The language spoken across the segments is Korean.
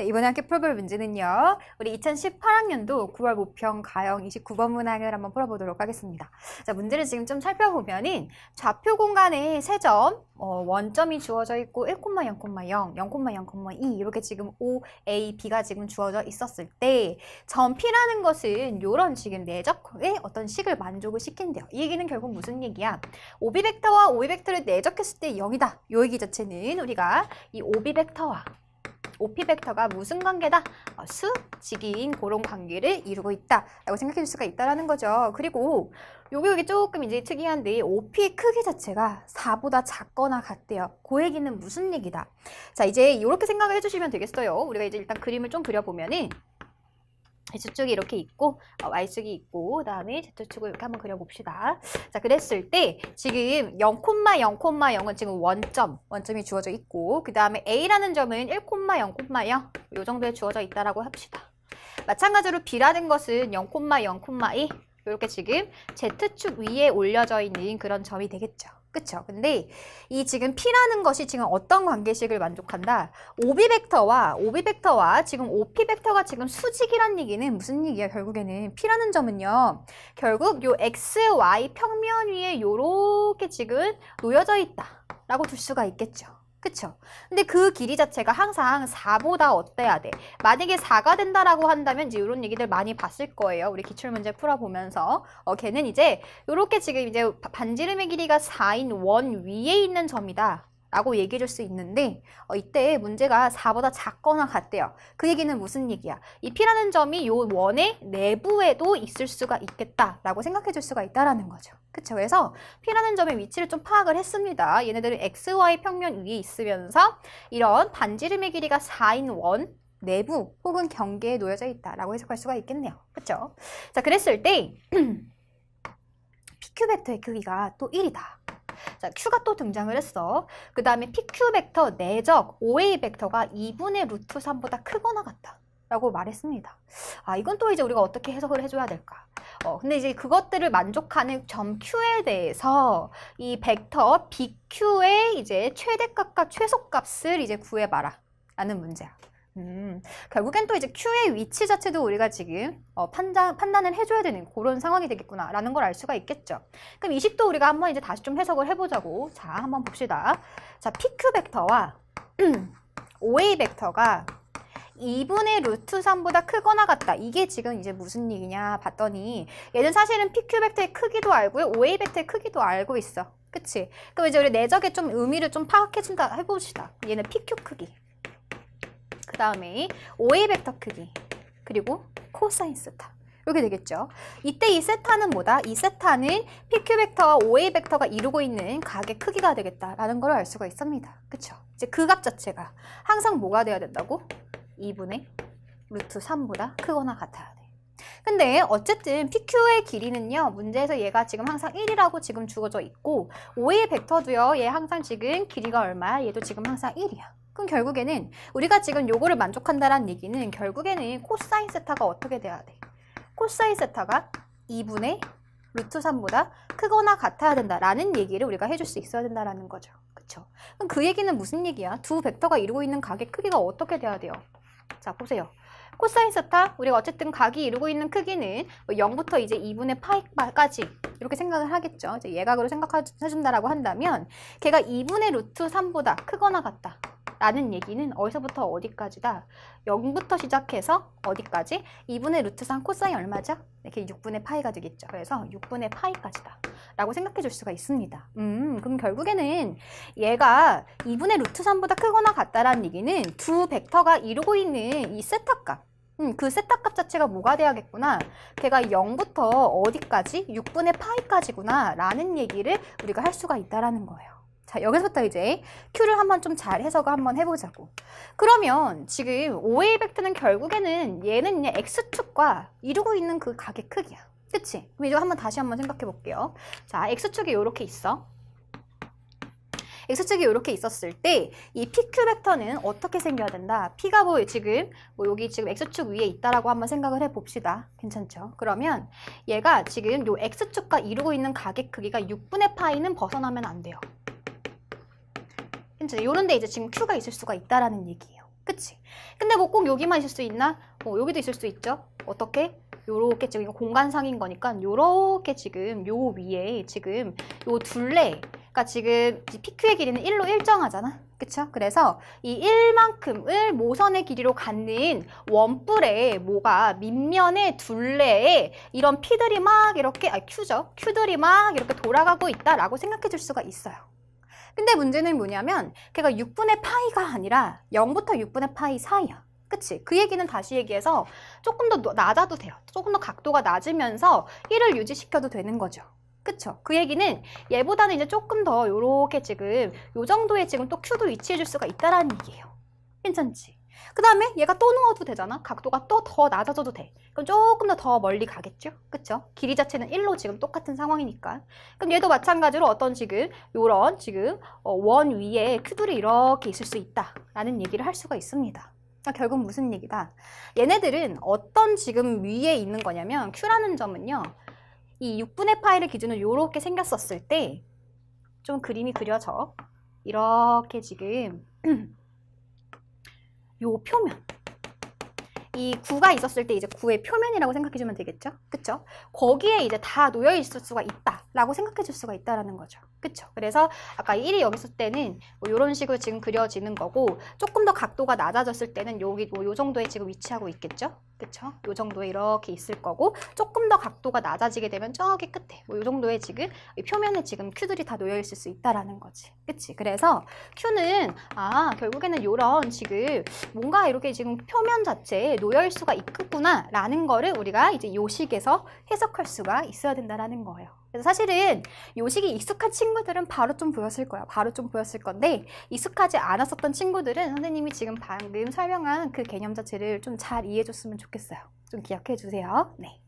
네, 이번에 함께 풀어볼 문제는요. 우리 2018학년도 9월 모평 가형 29번 문항을 한번 풀어보도록 하겠습니다. 자, 문제를 지금 좀 살펴보면은 좌표 공간에 세점 어, 원점이 주어져 있고 1,0,0, 0,0,0,2 이렇게 지금 O, A, B가 지금 주어져 있었을 때 점P라는 것은 이런 지금 내적의 어떤 식을 만족을 시킨대요. 이 얘기는 결국 무슨 얘기야? 오비 벡터와 오비 벡터를 내적했을 때 0이다. 요 얘기 자체는 우리가 이 오비 벡터와 오피벡터가 무슨 관계다? 어, 수, 직인 그런 관계를 이루고 있다라고 생각해 줄 수가 있다라는 거죠. 그리고 요게 요게 조금 이제 특이한데 오피의 크기 자체가 4보다 작거나 같대요. 그 얘기는 무슨 얘기다? 자, 이제 이렇게 생각을 해 주시면 되겠어요. 우리가 이제 일단 그림을 좀 그려보면은 X축이 이렇게 있고 어, Y축이 있고 그 다음에 Z축을 이렇게 한번 그려봅시다. 자 그랬을 때 지금 0,0,0은 지금 원점, 원점이 주어져 있고 그 다음에 A라는 점은 1,0,0요 정도에 주어져 있다라고 합시다. 마찬가지로 B라는 것은 0,0,2 이렇게 지금 Z축 위에 올려져 있는 그런 점이 되겠죠. 그쵸? 근데 이 지금 P라는 것이 지금 어떤 관계식을 만족한다? 오비벡터와 오비벡터와 지금 오피벡터가 지금 수직이란 얘기는 무슨 얘기야 결국에는 P라는 점은요 결국 요 XY 평면 위에 요렇게 지금 놓여져 있다 라고 둘 수가 있겠죠 그쵸? 근데 그 길이 자체가 항상 4보다 어때야 돼? 만약에 4가 된다라고 한다면 이제 이런 얘기들 많이 봤을 거예요. 우리 기출문제 풀어보면서. 어, 걔는 이제 이렇게 지금 이제 반지름의 길이가 4인 원 위에 있는 점이다. 라고 얘기해 줄 수 있는데 어, 이때 문제가 4보다 작거나 같대요. 그 얘기는 무슨 얘기야? 이 P라는 점이 요 원의 내부에도 있을 수가 있겠다라고 생각해 줄 수가 있다라는 거죠. 그쵸 그래서 P라는 점의 위치를 좀 파악을 했습니다 얘네들은 XY 평면 위에 있으면서 이런 반지름의 길이가 4인 원 내부 혹은 경계에 놓여져 있다라고 해석할 수가 있겠네요 그쵸 자 그랬을 때 PQ 벡터의 크기가 또 1이다 자, Q가 또 등장을 했어. 그 다음에 PQ 벡터 내적 OA 벡터가 2분의 루트 3보다 크거나 같다. 라고 말했습니다. 아, 이건 또 이제 우리가 어떻게 해석을 해줘야 될까? 어, 근데 이제 그것들을 만족하는 점 Q에 대해서 이 벡터 BQ의 이제 최대값과 최소값을 이제 구해봐라. 라는 문제야. 음, 결국엔 또 이제 Q의 위치 자체도 우리가 지금 어, 판단, 판단을 해줘야 되는 그런 상황이 되겠구나라는 걸 알 수가 있겠죠. 그럼 이 식도 우리가 한번 이제 다시 좀 해석을 해보자고. 자, 한번 봅시다. 자, PQ 벡터와 OA 벡터가 2분의 루트 3보다 크거나 같다. 이게 지금 이제 무슨 얘기냐 봤더니 얘는 사실은 PQ 벡터의 크기도 알고요. OA 벡터의 크기도 알고 있어. 그치? 그럼 이제 우리 내적의 좀 의미를 좀 파악해준다 해봅시다. 얘는 PQ 크기. 그 다음에 OA 벡터 크기. 그리고 코사인 세타. 이렇게 되겠죠. 이때 이 세타는 뭐다? 이 세타는 PQ 벡터와 OA 벡터가 이루고 있는 각의 크기가 되겠다라는 걸 알 수가 있습니다. 그쵸? 이제 그 값 자체가 항상 뭐가 돼야 된다고? 2분의 루트 3보다 크거나 같아야 돼. 근데 어쨌든 PQ의 길이는요. 문제에서 얘가 지금 항상 1이라고 지금 주어져 있고 5의 벡터도요. 얘 항상 지금 길이가 얼마야? 얘도 지금 항상 1이야. 그럼 결국에는 우리가 지금 요거를 만족한다라는 얘기는 결국에는 코사인 세타가 어떻게 돼야 돼? 코사인 세타가 2분의 루트 3보다 크거나 같아야 된다라는 얘기를 우리가 해줄 수 있어야 된다라는 거죠. 그쵸? 그럼 그 얘기는 무슨 얘기야? 두 벡터가 이루고 있는 각의 크기가 어떻게 돼야 돼요? 자, 보세요. 코사인 스타 우리가 어쨌든 각이 이루고 있는 크기는 0부터 뭐 이제 2분의 파이까지 이렇게 생각을 하겠죠. 이제 예각으로 생각해준다라고 한다면 걔가 2분의 루트 3보다 크거나 같다. 라는 얘기는 어디서부터 어디까지다 0부터 시작해서 어디까지 2분의 루트 3 코사인 얼마죠? 이렇게 6분의 파이가 되겠죠 그래서 6분의 파이까지다 라고 생각해 줄 수가 있습니다 음 그럼 결국에는 얘가 2분의 루트 3보다 크거나 같다라는 얘기는 두 벡터가 이루고 있는 이세탁값 음, 그세탁값 자체가 뭐가 돼야겠구나. 걔가 0부터 어디까지? 6분의 파이까지구나. 라는 얘기를 우리가 할 수가 있다라는 거예요. 자, 여기서부터 이제 Q를 한번 좀 잘 해석을 한번 해보자고. 그러면 지금 OA 이 벡터는 결국에는 얘는 그냥 X축과 이루고 있는 그 각의 크기야. 그치? 그럼 이거 한번 다시 한번 생각해 볼게요. 자, X축이 이렇게 있어. X축이 이렇게 있었을 때 이 PQ 벡터는 어떻게 생겨야 된다? P가 보여 뭐 지금 뭐 여기 지금 X축 위에 있다라고 한번 생각을 해봅시다. 괜찮죠? 그러면 얘가 지금 요 X축과 이루고 있는 가의 크기가 6분의 파이는 벗어나면 안 돼요. 그치? 요런데 이제 지금 Q가 있을 수가 있다라는 얘기예요. 그치? 근데 뭐 꼭 여기만 있을 수 있나? 어, 여기도 있을 수 있죠. 어떻게? 요렇게 지금 이거 공간상인 거니까 요렇게 지금 요 위에 지금 요 둘레 그러니까 지금 PQ의 길이는 1로 일정하잖아. 그쵸? 그래서 이 1만큼을 모선의 길이로 갖는 원뿔의 뭐가 밑면의 둘레에 이런 P들이 막 이렇게, 아, Q죠. Q들이 막 이렇게 돌아가고 있다라고 생각해 줄 수가 있어요. 근데 문제는 뭐냐면 걔가 6분의 파이가 아니라 0부터 6분의 파이 사이야. 그치? 그 얘기는 다시 얘기해서 조금 더 낮아도 돼요. 조금 더 각도가 낮으면서 1을 유지시켜도 되는 거죠. 그쵸? 그 얘기는 얘보다는 이제 조금 더 요렇게 지금 요 정도의 지금 또 Q도 위치해 줄 수가 있다라는 얘기예요. 괜찮지? 그 다음에 얘가 또누워도 되잖아 각도가 또 더 낮아져도 돼 그럼 조금 더 더 멀리 가겠죠 그쵸 길이 자체는 1로 지금 똑같은 상황이니까 그럼 얘도 마찬가지로 어떤 지금 요런 지금 어, 원 위에 큐들이 이렇게 있을 수 있다 라는 얘기를 할 수가 있습니다 아, 결국 무슨 얘기다 얘네들은 어떤 지금 위에 있는 거냐면 큐라는 점은요 이 6분의 파이를 기준으로 요렇게 생겼었을 때 좀 그림이 그려져 이렇게 지금 요 표면 이 구가 있었을 때 이제 구의 표면이라고 생각해주면 되겠죠? 그쵸? 거기에 이제 다 놓여 있을 수가 있다라고 생각해줄 수가 있다라는 거죠. 그쵸? 그래서 아까 1이 여기 있을 때는 뭐 이런 식으로 지금 그려지는 거고 조금 더 각도가 낮아졌을 때는 여기 뭐요 정도에 지금 위치하고 있겠죠? 그쵸? 요 정도에 이렇게 있을 거고 조금 더 각도가 낮아지게 되면 저기 끝에 뭐요 정도에 지금 표면에 지금 큐들이 다 놓여 있을 수 있다라는 거지. 그치? 그래서 큐는 아 결국에는 요런 지금 뭔가 이렇게 지금 표면 자체에 노열수가 있겠구나 라는 거를 우리가 이제 요식에서 해석할 수가 있어야 된다라는 거예요. 그래서 사실은 요식이 익숙한 친구들은 바로 좀 보였을 거야. 바로 좀 보였을 건데 익숙하지 않았었던 친구들은 선생님이 지금 방금 설명한 그 개념 자체를 좀 잘 이해해 줬으면 좋겠어요. 좀 기억해 주세요. 네.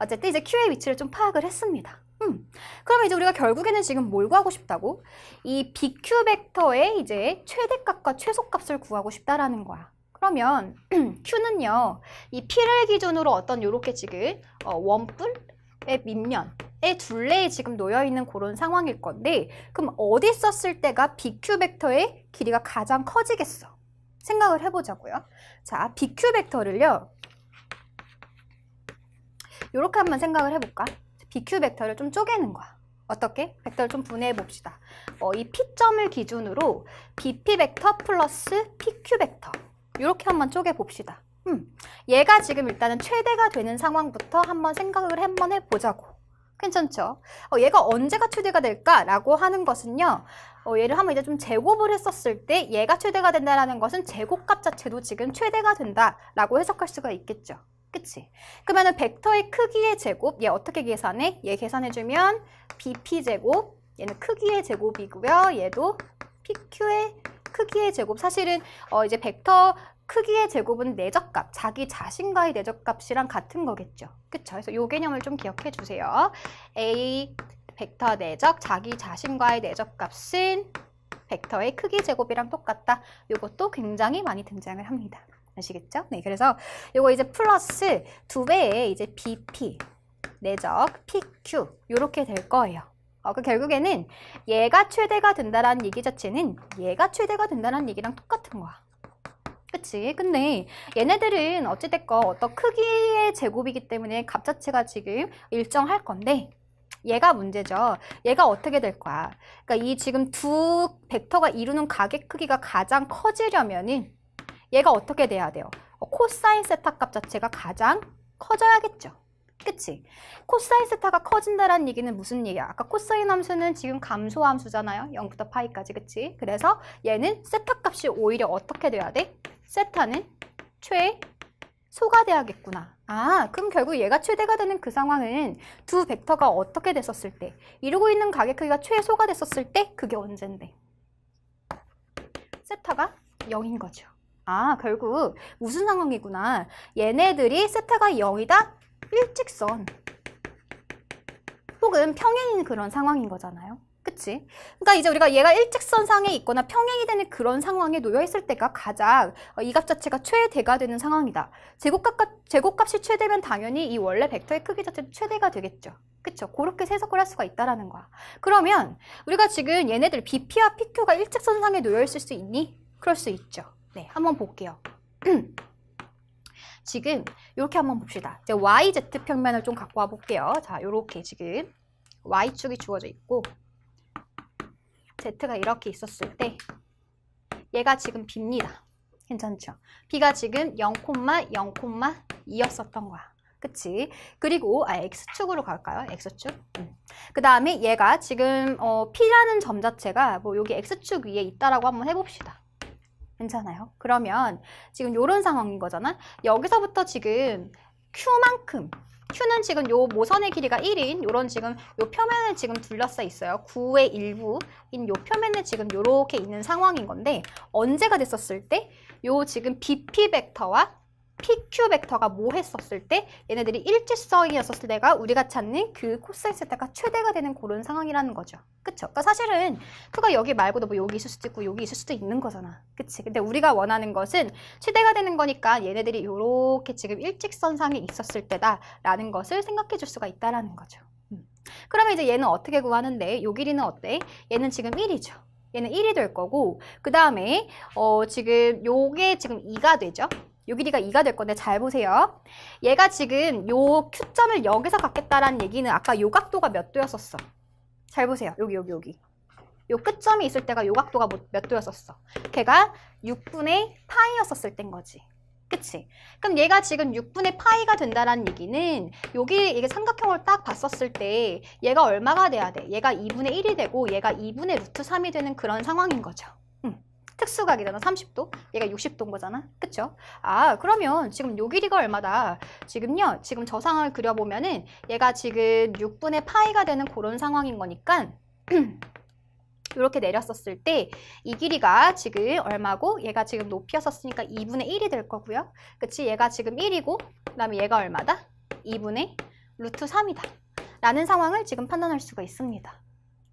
어쨌든 이제 Q의 위치를 좀 파악을 했습니다. 음. 그러면 이제 우리가 결국에는 지금 뭘 구하고 싶다고? 이 BQ 벡터의 이제 최대값과 최소값을 구하고 싶다라는 거야. 그러면 Q는요. 이 P를 기준으로 어떤 요렇게 지금 어, 원뿔의 밑면 의 둘레에 지금 놓여있는 그런 상황일 건데 그럼 어디 썼을 때가 BQ 벡터의 길이가 가장 커지겠어? 생각을 해보자고요. 자, BQ 벡터를요. 이렇게 한번 생각을 해볼까? BQ 벡터를 좀 쪼개는 거야. 어떻게? 벡터를 좀 분해해 봅시다. 어, 이 P점을 기준으로 BP 벡터 플러스 PQ 벡터 이렇게 한번 쪼개 봅시다. 음, 얘가 지금 일단은 최대가 되는 상황부터 한번 생각을 한번 해보자고. 괜찮죠? 어, 얘가 언제가 최대가 될까라고 하는 것은요. 어, 얘를 한번 이제 좀 제곱을 했었을 때 얘가 최대가 된다라는 것은 제곱값 자체도 지금 최대가 된다라고 해석할 수가 있겠죠. 그치? 그러면은 벡터의 크기의 제곱, 얘 어떻게 계산해? 얘 계산해주면 bp제곱, 얘는 크기의 제곱이고요. 얘도 pq의 크기의 제곱 사실은 어 이제 벡터 크기의 제곱은 내적값, 자기 자신과의 내적값이랑 같은 거겠죠. 그쵸? 그래서 요 개념을 좀 기억해 주세요. A 벡터 내적, 자기 자신과의 내적값은 벡터의 크기 제곱이랑 똑같다. 요것도 굉장히 많이 등장을 합니다. 아시겠죠? 네, 그래서 요거 이제 플러스 두 배의 이제 BP, 내적, PQ 요렇게 될 거예요. 어, 그 결국에는 얘가 최대가 된다라는 얘기 자체는 얘가 최대가 된다는 얘기랑 똑같은 거야. 그치? 근데 얘네들은 어찌됐건 어떤 크기의 제곱이기 때문에 값 자체가 지금 일정할 건데 얘가 문제죠. 얘가 어떻게 될 거야? 그러니까 이 지금 두 벡터가 이루는 가격 크기가 가장 커지려면은 얘가 어떻게 돼야 돼요? 어, 코사인 세탁값 자체가 가장 커져야겠죠. 그치? 코사인 세타가 커진다라는 얘기는 무슨 얘기야? 아까 코사인 함수는 지금 감소 함수잖아요. 0부터 파이까지 그치? 그래서 얘는 세타 값이 오히려 어떻게 돼야 돼? 세타는 최소가 돼야겠구나. 아, 그럼 결국 얘가 최대가 되는 그 상황은 두 벡터가 어떻게 됐었을 때 이루고 있는 가격 크기가 최소가 됐었을 때 그게 언젠데? 세타가 0인 거죠. 아, 결국 무슨 상황이구나. 얘네들이 세타가 0이다? 일직선 혹은 평행인 그런 상황인 거잖아요. 그치? 그러니까 이제 우리가 얘가 일직선상에 있거나 평행이 되는 그런 상황에 놓여 있을 때가 가장 어, 이값 자체가 최대가 되는 상황이다. 제곱값, 제곱값이 최대면 당연히 이 원래 벡터의 크기 자체도 최대가 되겠죠. 그쵸? 그렇게 세석을할 수가 있다라는 거야. 그러면 우리가 지금 얘네들 BP와 PQ가 일직선상에 놓여 있을 수 있니? 그럴 수 있죠. 네, 한번 볼게요. 지금 이렇게 한번 봅시다. 이제 YZ 평면을 좀 갖고 와 볼게요. 자, 이렇게 지금 Y축이 주어져 있고 Z가 이렇게 있었을 때 얘가 지금 B입니다. 괜찮죠? B가 지금 0,0,2였었던 거야. 그치? 그리고 아, X축으로 갈까요? X축? 음. 그 다음에 얘가 지금 어, P라는 점 자체가 뭐 여기 X축 위에 있다라고 한번 해봅시다. 괜찮아요? 그러면 지금 이런 상황인 거잖아? 여기서부터 지금 Q만큼 Q는 지금 요 모선의 길이가 1인 요런 지금 요 표면에 지금 둘러싸 있어요. 9의 일부인 요 표면에 지금 요렇게 있는 상황인 건데 언제가 됐었을 때 요 지금 BP 벡터와 PQ 벡터가 뭐했었을때 얘네들이 일직선이었을 때가 우리가 찾는 그 코사인 세타가 최대가 되는 그런 상황이라는 거죠. 그쵸? 그러니까 사실은 그가 여기 말고도 뭐 여기 있을 수도 있고 여기 있을 수도 있는 거잖아. 그치? 근데 우리가 원하는 것은 최대가 되는 거니까 얘네들이 이렇게 지금 일직선상에 있었을 때다라는 것을 생각해 줄 수가 있다라는 거죠. 음. 그러면 이제 얘는 어떻게 구하는데 요 길이는 어때? 얘는 지금 1이죠. 얘는 1이 될 거고 그 다음에 어 지금 요게 지금 2가 되죠. 요 길이가 2가 될 건데 잘 보세요. 얘가 지금 요 Q점을 여기서 갖겠다라는 얘기는 아까 요 각도가 몇 도였었어? 잘 보세요. 여기 여기 여기. 요 끝점이 있을 때가 요 각도가 뭐, 몇 도였었어? 걔가 6분의 파이였었을 땐 거지. 그치? 그럼 얘가 지금 6분의 파이가 된다라는 얘기는 여기 이게 삼각형을 딱 봤었을 때 얘가 얼마가 돼야 돼? 얘가 2분의 1이 되고 얘가 2분의 루트 3이 되는 그런 상황인 거죠. 특수각이잖아 30도 얘가 60도인 거잖아 그쵸? 아 그러면 지금 요 길이가 얼마다 지금요 지금 저 상황을 그려보면은 얘가 지금 6분의 파이가 되는 그런 상황인 거니까 이렇게 내렸었을 때 이 길이가 지금 얼마고 얘가 지금 높이였었으니까 2분의 1이 될 거고요 그치 얘가 지금 1이고 그 다음에 얘가 얼마다? 2분의 루트 3이다 라는 상황을 지금 판단할 수가 있습니다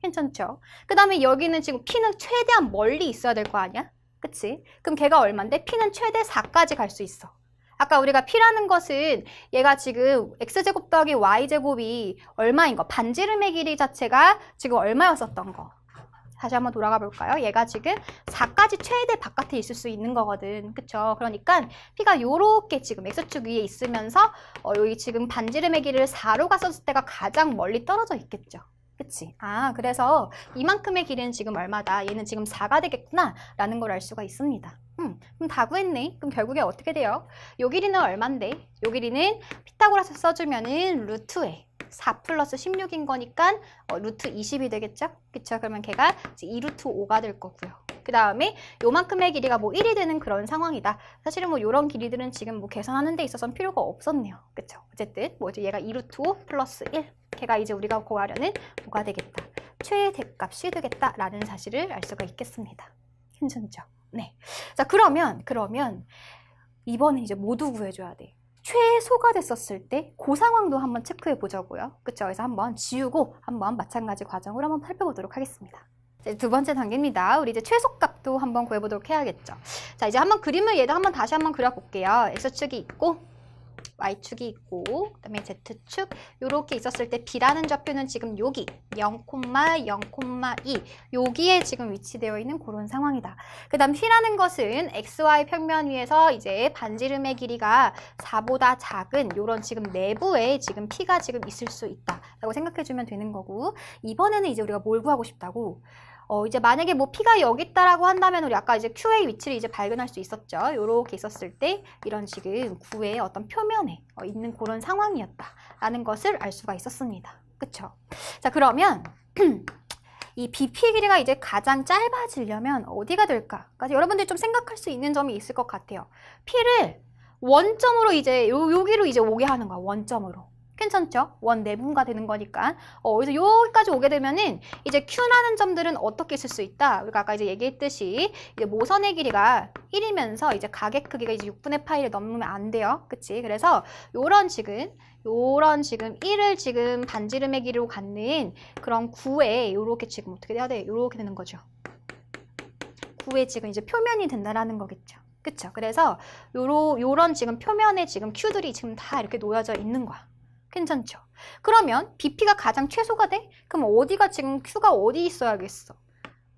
괜찮죠? 그 다음에 여기는 지금 P는 최대한 멀리 있어야 될 거 아니야? 그치? 그럼 걔가 얼만데? P는 최대 4까지 갈 수 있어. 아까 우리가 P라는 것은 얘가 지금 X제곱 더하기 Y제곱이 얼마인 거 반지름의 길이 자체가 지금 얼마였었던 거 다시 한번 돌아가 볼까요? 얘가 지금 4까지 최대 바깥에 있을 수 있는 거거든 그쵸? 그러니까 P가 요렇게 지금 X축 위에 있으면서 어, 여기 지금 반지름의 길이를 4로 갔었을 때가 가장 멀리 떨어져 있겠죠 그치? 아, 그래서 이만큼의 길이는 지금 얼마다, 얘는 지금 4가 되겠구나 라는 걸 알 수가 있습니다. 음, 그럼 다 구했네. 그럼 결국에 어떻게 돼요? 요 길이는 얼만데? 요 길이는 피타고라스 써주면은 루트에 4 플러스 16인 거니까 어, 루트 20이 되겠죠? 그쵸? 그러면 걔가 2루트 5가 될 거고요. 그 다음에 요만큼의 길이가 뭐 1이 되는 그런 상황이다. 사실은 뭐 이런 길이들은 지금 뭐 계산하는 데 있어서는 필요가 없었네요. 그쵸? 어쨌든 뭐 이제 얘가 2루트 5 플러스 1 걔가 이제 우리가 구하려는 뭐가 되겠다. 최대값이 되겠다라는 사실을 알 수가 있겠습니다. 괜찮죠? 네. 자 그러면 그러면 이번에 이제 모두 구해줘야 돼. 최소가 됐었을 때 그 상황도 한번 체크해 보자고요. 그쵸? 그래서 한번 지우고 한번 마찬가지 과정으로 한번 살펴보도록 하겠습니다. 두 번째 단계입니다. 우리 이제 최소값도 한번 구해보도록 해야겠죠. 자, 이제 한번 그림을 얘도 한번 다시 한번 그려볼게요. X축이 있고, Y축이 있고, 그 다음에 Z축, 이렇게 있었을 때 B라는 좌표는 지금 여기 0,0,2 여기에 지금 위치되어 있는 그런 상황이다. 그 다음 휘라는 것은 XY 평면 위에서 이제 반지름의 길이가 4보다 작은 요런 지금 내부에 지금 P가 지금 있을 수 있다라고 생각해주면 되는 거고 이번에는 이제 우리가 뭘 구하고 싶다고 어, 이제 만약에 뭐 P가 여기 있다라고 한다면 우리 아까 이제 q a 위치를 이제 발견할 수 있었죠. 이렇게 있었을 때 이런 지금 구의 어떤 표면에 어, 있는 그런 상황이었다라는 것을 알 수가 있었습니다. 그쵸? 자, 그러면 이 BP 길이가 이제 가장 짧아지려면 어디가 될까? 그러니 여러분들이 좀 생각할 수 있는 점이 있을 것 같아요. P를 원점으로 이제 요, 여기로 이제 오게 하는 거야, 원점으로. 괜찮죠? 원 내분과 네 되는 거니까. 어, 그래서 여기까지 오게 되면은 이제 Q라는 점들은 어떻게 쓸 수 있다? 우리가 그러니까 아까 이제 얘기했듯이 이제 모선의 길이가 1이면서 이제 가게 크기가 이제 6분의 파이를 넘으면 안 돼요. 그치? 그래서 요런 지금 요런 지금 1을 지금 반지름의 길이로 갖는 그런 9에 요렇게 지금 어떻게 해야 돼? 요렇게 되는 거죠. 9에 지금 이제 표면이 된다라는 거겠죠. 그쵸? 그래서 요 요런 지금 표면에 지금 Q들이 지금 다 이렇게 놓여져 있는 거야. 괜찮죠? 그러면 BP가 가장 최소가 돼? 그럼 어디가 지금 Q가 어디 있어야겠어?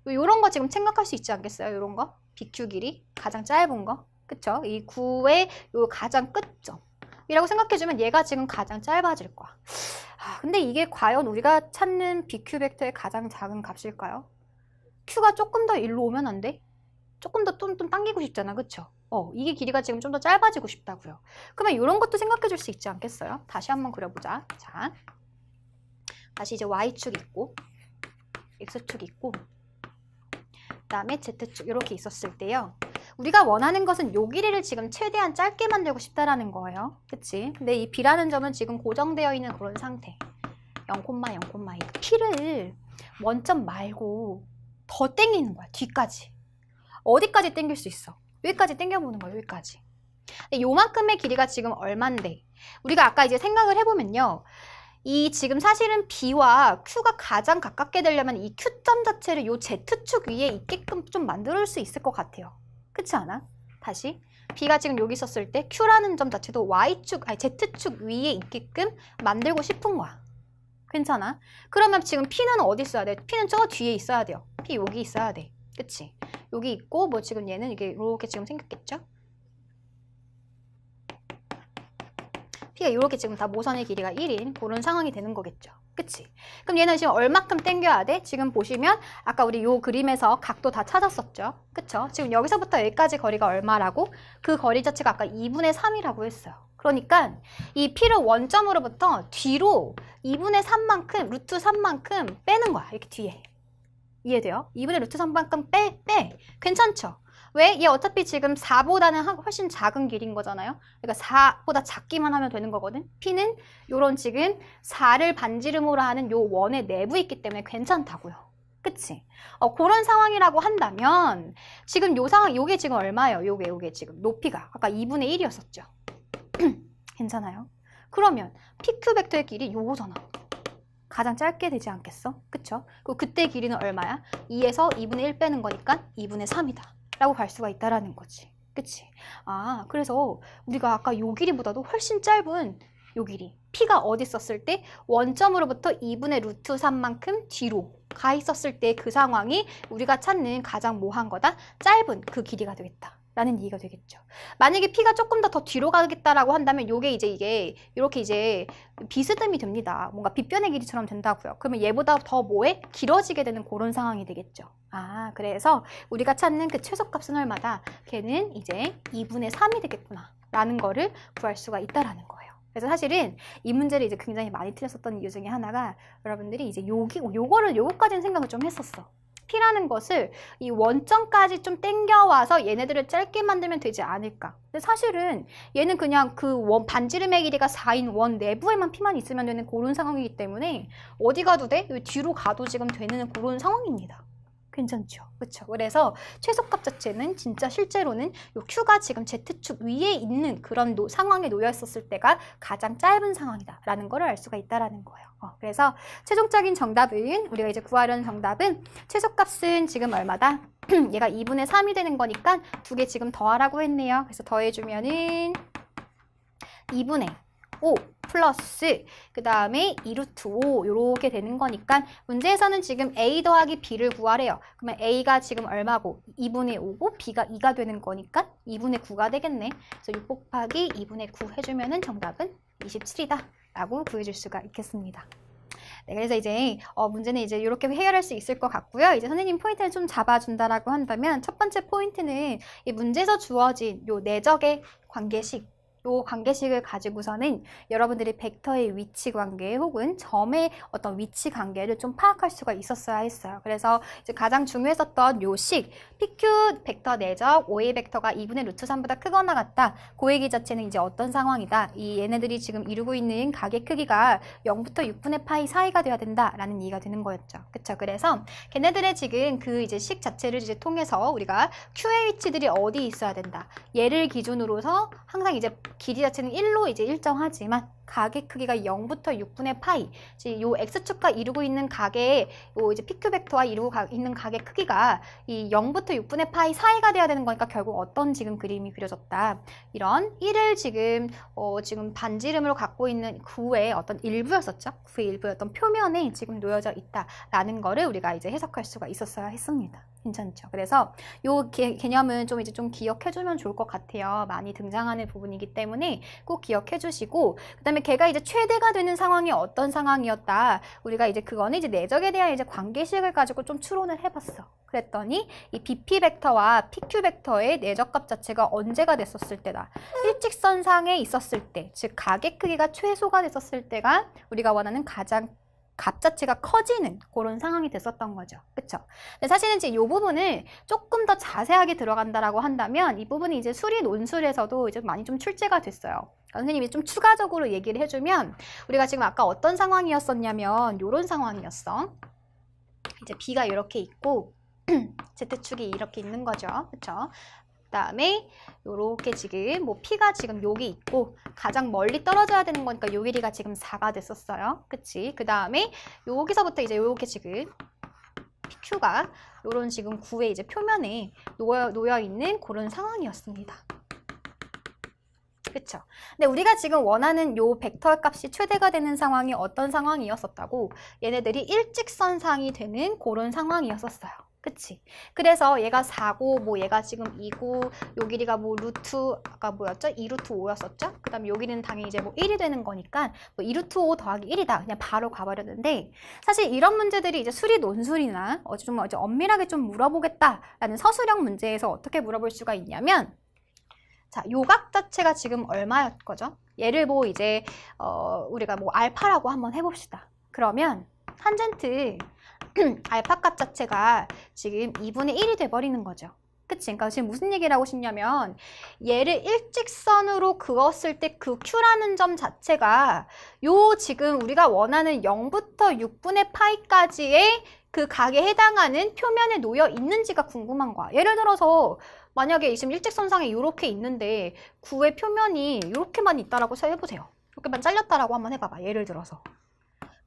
이런 거 지금 생각할 수 있지 않겠어요? 이런 거? BQ 길이 가장 짧은 거? 그쵸? 이 9의 요 가장 끝점 이라고 생각해주면 얘가 지금 가장 짧아질 거야 아, 근데 이게 과연 우리가 찾는 BQ 벡터의 가장 작은 값일까요? Q가 조금 더 일로 오면 안 돼? 조금 더 뚱뚱 당기고 싶잖아 그쵸? 어, 이게 길이가 지금 좀 더 짧아지고 싶다고요. 그러면 이런 것도 생각해 줄 수 있지 않겠어요? 다시 한번 그려보자. 자, 다시 이제 Y축 있고 X축 있고 그 다음에 Z축 이렇게 있었을 때요. 우리가 원하는 것은 요 길이를 지금 최대한 짧게 만들고 싶다라는 거예요. 그치? 근데 이 B라는 점은 지금 고정되어 있는 그런 상태. 0,0,2 P를 원점 말고 더 땡기는 거야. 뒤까지. 어디까지 땡길 수 있어? 여기까지 땡겨보는 거예요. 여기까지. 요만큼의 길이가 지금 얼만데 우리가 아까 이제 생각을 해보면요. 이 지금 사실은 B와 Q가 가장 가깝게 되려면 이 Q점 자체를 요 Z축 위에 있게끔 좀 만들 수 있을 것 같아요. 그렇지 않아? 다시 B가 지금 여기 있었을 때 Q라는 점 자체도 Y축, 아니 Z축 위에 있게끔 만들고 싶은 거야. 괜찮아? 그러면 지금 P는 어디 있어야 돼? P는 저 뒤에 있어야 돼요. P 여기 있어야 돼. 그치? 여기 있고 뭐 지금 얘는 이게 이렇게 지금 생겼겠죠? P가 이렇게 지금 다 모선의 길이가 1인 그런 상황이 되는 거겠죠. 그치? 그럼 얘는 지금 얼마큼 땡겨야 돼? 지금 보시면 아까 우리 요 그림에서 각도 다 찾았었죠. 그쵸? 지금 여기서부터 여기까지 거리가 얼마라고? 그 거리 자체가 아까 2분의 3이라고 했어요. 그러니까 이 P를 원점으로부터 뒤로 2분의 3만큼, 루트 3만큼 빼는 거야. 이렇게 뒤에. 이해돼요? 2분의 루트 3만큼 빼, 빼. 괜찮죠? 왜? 얘 어차피 지금 4보다는 훨씬 작은 길인 거잖아요. 그러니까 4보다 작기만 하면 되는 거거든. P는 요런 지금 4를 반지름으로 하는 요 원의 내부에 있기 때문에 괜찮다고요. 그치? 어, 그런 상황이라고 한다면 지금 요 상황, 요게 지금 얼마예요? 요게, 요게 지금 높이가 아까 2분의 1이었었죠. 괜찮아요? 그러면 PQ 벡터의 길이 요거잖아. 가장 짧게 되지 않겠어? 그쵸? 그 그때 길이는 얼마야? 2에서 2분의 1 빼는 거니까 2분의 3이다 라고 갈 수가 있다라는 거지 그치? 아 그래서 우리가 아까 요 길이보다도 훨씬 짧은 요 길이 P가 어디 있었을 때 원점으로부터 2분의 루트 3만큼 뒤로 가 있었을 때 그 상황이 우리가 찾는 가장 모한 거다? 짧은 그 길이가 되겠다 라는 얘기가 되겠죠. 만약에 P가 조금 더 더 뒤로 가겠다라고 한다면 요게 이제 이게 이렇게 이제 비스듬히 됩니다. 뭔가 빗변의 길이처럼 된다고요. 그러면 얘보다 더 뭐에? 길어지게 되는 그런 상황이 되겠죠. 아 그래서 우리가 찾는 그 최소값은 얼마다? 걔는 이제 2분의 3이 되겠구나 라는 거를 구할 수가 있다라는 거예요. 그래서 사실은 이 문제를 이제 굉장히 많이 틀렸었던 이유 중에 하나가 여러분들이 이제 요기, 요거를 요거까지는 생각을 좀 했었어. 스피라는 것을 이 원점까지 좀 땡겨와서 얘네들을 짧게 만들면 되지 않을까 근데 사실은 얘는 그냥 그 원, 반지름의 길이가 4인 원 내부에만 피만 있으면 되는 그런 상황이기 때문에 어디 가도 돼? 뒤로 가도 지금 되는 그런 상황입니다 괜찮죠. 그렇죠. 그래서 최소값 자체는 진짜 실제로는 요 Q가 지금 Z축 위에 있는 그런 노, 상황에 놓여 있었을 때가 가장 짧은 상황이다라는 걸 알 수가 있다라는 거예요. 어, 그래서 최종적인 정답은 우리가 이제 구하려는 정답은 최소값은 지금 얼마다? 얘가 2분의 3이 되는 거니까 두 개 지금 더하라고 했네요. 그래서 더해주면은 2분의 5 플러스 그 다음에 2루트 5 이렇게 되는 거니까 문제에서는 지금 A 더하기 B를 구하래요. 그러면 A가 지금 얼마고 2분의 5고 B가 2가 되는 거니까 2분의 9가 되겠네. 그래서 6 곱하기 2분의 9 해주면 은 정답은 27이다 라고 구해줄 수가 있겠습니다. 네, 그래서 이제 어, 문제는 이제 이렇게 해결할 수 있을 것 같고요. 이제 선생님 포인트를 좀 잡아준다라고 한다면 첫 번째 포인트는 이 문제에서 주어진 요 내적의 관계식 요 관계식을 가지고서는 여러분들이 벡터의 위치 관계 혹은 점의 어떤 위치 관계를 좀 파악할 수가 있었어야 했어요. 그래서 가장 중요했었던 요식 PQ 벡터 내적 OA 벡터가 2분의 루트 3보다 크거나 같다. 고액이 그 자체는 이제 어떤 상황이다. 이 얘네들이 지금 이루고 있는 가게 크기가 0부터 6분의 파이 사이가 되어야 된다라는 이해가 되는 거였죠. 그렇죠? 그래서 걔네들의 지금 그 이제 식 자체를 이제 통해서 우리가 Q의 위치들이 어디 있어야 된다. 얘를 기준으로서 항상 이제 길이 자체는 1로 이제 일정하지만 가게 크기가 0부터 6분의 파이 즉요 x축과 이루고 있는 가게의 요 이제 PQ 벡터와 이루고 가, 있는 가게 크기가 이 0부터 6분의 파이 사이가 돼야 되는 거니까 결국 어떤 지금 그림이 그려졌다 이런 1을 지금 어, 지금 반지름으로 갖고 있는 9의 어떤 일부였었죠 9의 일부였던 표면에 지금 놓여져 있다라는 거를 우리가 이제 해석할 수가 있었어야 했습니다 괜찮죠 그래서 요 개, 개념은 좀 이제 좀 기억해 주면 좋을 것 같아요 많이 등장하는 부분이기 때문에 꼭 기억해 주시고 그 다음에 다음에 걔가 이제 최대가 되는 상황이 어떤 상황이었다. 우리가 이제 그거는 이제 내적에 대한 이제 관계식을 가지고 좀 추론을 해봤어. 그랬더니 이 BP 벡터와 PQ 벡터의 내적값 자체가 언제가 됐었을 때다. 일직선상에 있었을 때, 즉 가게 크기가 최소가 됐었을 때가 우리가 원하는 가장 값 자체가 커지는 그런 상황이 됐었던 거죠. 그쵸 근데 사실은 지금 이 부분을 조금 더 자세하게 들어간다라고 한다면 이 부분이 이제 수리 논술에서도 이제 많이 좀 출제가 됐어요. 선생님이 좀 추가적으로 얘기를 해주면 우리가 지금 아까 어떤 상황이었었냐면 이런 상황이었어. 이제 B가 이렇게 있고 Z축이 이렇게 있는 거죠. 그쵸 그다음에 요렇게 지금 뭐 P가 지금 여기 있고 가장 멀리 떨어져야 되는 거니까 요 길이가 지금 4가 됐었어요. 그치? 그다음에 여기서부터 이제 요렇게 지금 PQ가 요런 지금 구의 이제 표면에 놓여, 놓여 있는 그런 상황이었습니다. 그쵸 근데 우리가 지금 원하는 요 벡터 값이 최대가 되는 상황이 어떤 상황이었었다고 얘네들이 일직선상이 되는 그런 상황이었었어요. 그치? 그래서 얘가 4고 뭐 얘가 지금 2고 요 길이가 뭐 루트 아까 뭐였죠? 2루트 5였었죠? 그 다음에 요 길이는 당연히 이제 뭐 1이 되는 거니까 뭐 2루트 5 더하기 1이다 그냥 바로 가버렸는데 사실 이런 문제들이 이제 수리 논술이나 어찌좀 어제 엄밀하게 좀 물어보겠다라는 서술형 문제에서 어떻게 물어볼 수가 있냐면 자, 요각 자체가 지금 얼마였 거죠? 얘를 뭐 이제 어 우리가 뭐 알파라고 한번 해봅시다. 그러면 탄젠트 알파값 자체가 지금 2분의 1이 돼버리는 거죠. 그치? 그러니까 지금 무슨 얘기를 하고 싶냐면 얘를 일직선으로 그었을 때 그 Q라는 점 자체가 요 지금 우리가 원하는 0부터 6분의 파이까지의 그 각에 해당하는 표면에 놓여 있는지가 궁금한 거야. 예를 들어서 만약에 지금 일직선상에 이렇게 있는데 9의 표면이 이렇게만 있다라고 해보세요. 이렇게만 잘렸다라고 한번 해봐봐. 예를 들어서.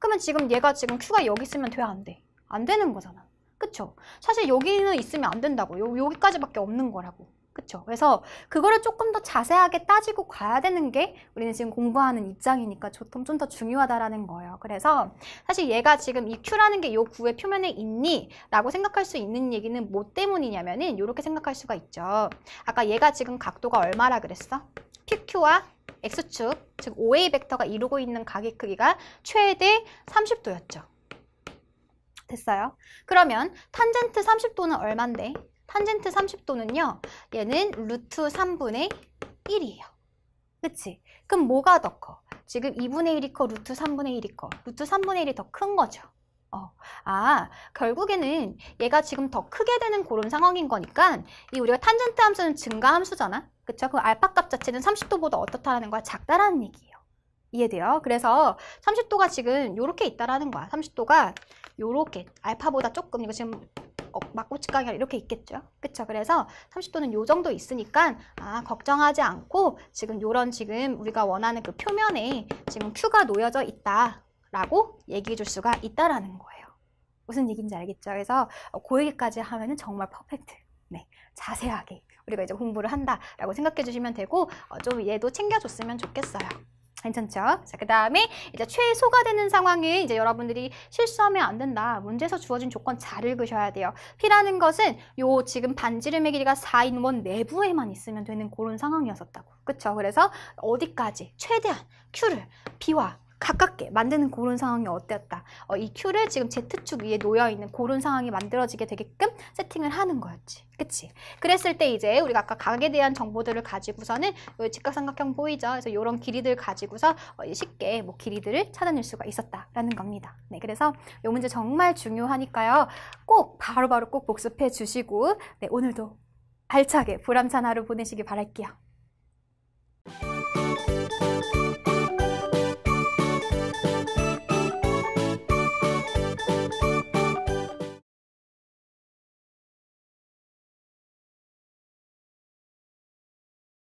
그러면 지금 얘가 지금 Q가 여기 있으면 돼, 안 돼? 안 되는 거잖아. 그쵸? 사실 여기는 있으면 안 된다고. 요, 여기까지밖에 없는 거라고. 그쵸? 그래서 그거를 조금 더 자세하게 따지고 가야 되는 게 우리는 지금 공부하는 입장이니까 좀 더 중요하다라는 거예요. 그래서 사실 얘가 지금 이 Q라는 게 요 구의 표면에 있니? 라고 생각할 수 있는 얘기는 뭐 때문이냐면은 이렇게 생각할 수가 있죠. 아까 얘가 지금 각도가 얼마라 그랬어? PQ와 X축, 즉 OA 벡터가 이루고 있는 가격 크기가 최대 30도였죠. 됐어요. 그러면 탄젠트 30도는 얼만데? 탄젠트 30도는요. 얘는 루트 3분의 1이에요. 그치? 그럼 뭐가 더 커? 지금 2분의 1이 커, 루트 3분의 1이 커. 루트 3분의 1이 더 큰 거죠. 어, 아, 결국에는 얘가 지금 더 크게 되는 그런 상황인 거니까 이 우리가 탄젠트 함수는 증가 함수잖아? 그쵸? 그 알파 값 자체는 30도보다 어떻다라는 거야? 작다라는 얘기예요. 이해돼요? 그래서 30도가 지금 이렇게 있다라는 거야. 30도가 이렇게 알파보다 조금 이거 지금 어, 막고치가이 이렇게 있겠죠. 그쵸 그래서 30도는 요 정도 있으니까 아 걱정하지 않고 지금 요런 지금 우리가 원하는 그 표면에 지금 Q가 놓여져 있다라고 얘기해 줄 수가 있다라는 거예요. 무슨 얘기인지 알겠죠? 그래서 어, 고그 얘기까지 하면은 정말 퍼펙트. 네, 자세하게 우리가 이제 공부를 한다라고 생각해 주시면 되고 어, 좀 얘도 챙겨줬으면 좋겠어요. 괜찮죠? 자, 그 다음에 이제 최소가 되는 상황은 이제 여러분들이 실수하면 안 된다. 문제에서 주어진 조건 잘 읽으셔야 돼요. P라는 것은 요 지금 반지름의 길이가 4인 원 내부에만 있으면 되는 그런 상황이었었다고. 그쵸? 그래서 어디까지? 최대한 Q를 B와 가깝게 만드는 그런 상황이 어땠다. 어, 이 큐를 지금 Z축 위에 놓여있는 그런 상황이 만들어지게 되게끔 세팅을 하는 거였지. 그치? 그랬을 때 이제 우리가 아까 각에 대한 정보들을 가지고서는 직각삼각형 보이죠? 그래서 이런 길이들 가지고서 어, 쉽게 뭐 길이들을 찾아낼 수가 있었다라는 겁니다. 네, 그래서 이 문제 정말 중요하니까요. 꼭 바로바로 바로 꼭 복습해 주시고 네, 오늘도 알차게 보람찬 하루 보내시기 바랄게요.